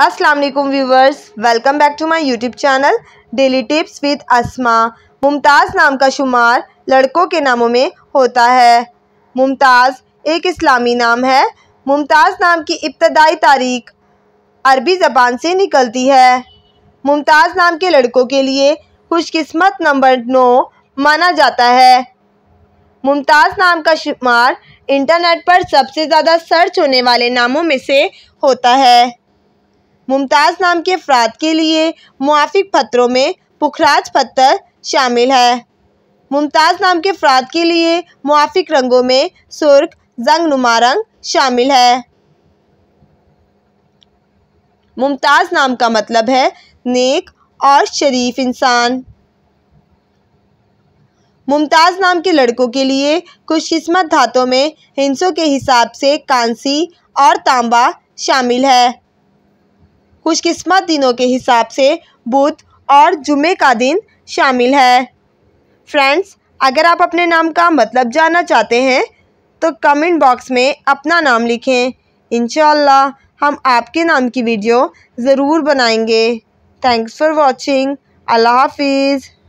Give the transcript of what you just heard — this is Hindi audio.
अस्सलाम वालेकुम viewers welcome back to my YouTube channel daily tips with Asma Mumtaz नाम का शुमार लड़कों के नामों में होता है मुमताज़ एक इस्लामी नाम है मुमताज़ नाम की इब्तदाई तारीख अरबी ज़बान से निकलती है मुमताज़ नाम के लड़कों के लिए खुशकिस्मत नंबर नौ माना जाता है मुमताज़ नाम का शुमार इंटरनेट पर सबसे ज़्यादा सर्च होने वाले नामों में से होता है मुमताज़ नाम के अफराद के लिए मुआफ़ पत्रों में पुखराज पत्थर शामिल है मुमताज़ नाम के अफराद के लिए मुआफ़ रंगों में सुर्ख जंग नुमा रंग शामिल है मुमताज़ नाम का मतलब है नेक और शरीफ इंसान मुमताज़ नाम के लड़कों के लिए खुशकस्मत धातों में हिंसों के हिसाब से कांसी और तांबा शामिल है खुशकिस्मत दिनों के हिसाब से बुध और जुमे का दिन शामिल है फ्रेंड्स अगर आप अपने नाम का मतलब जानना चाहते हैं तो कमेंट बॉक्स में अपना नाम लिखें इन हम आपके नाम की वीडियो ज़रूर बनाएंगे थैंक्स फॉर वॉचिंग अल्लाह हाफिज़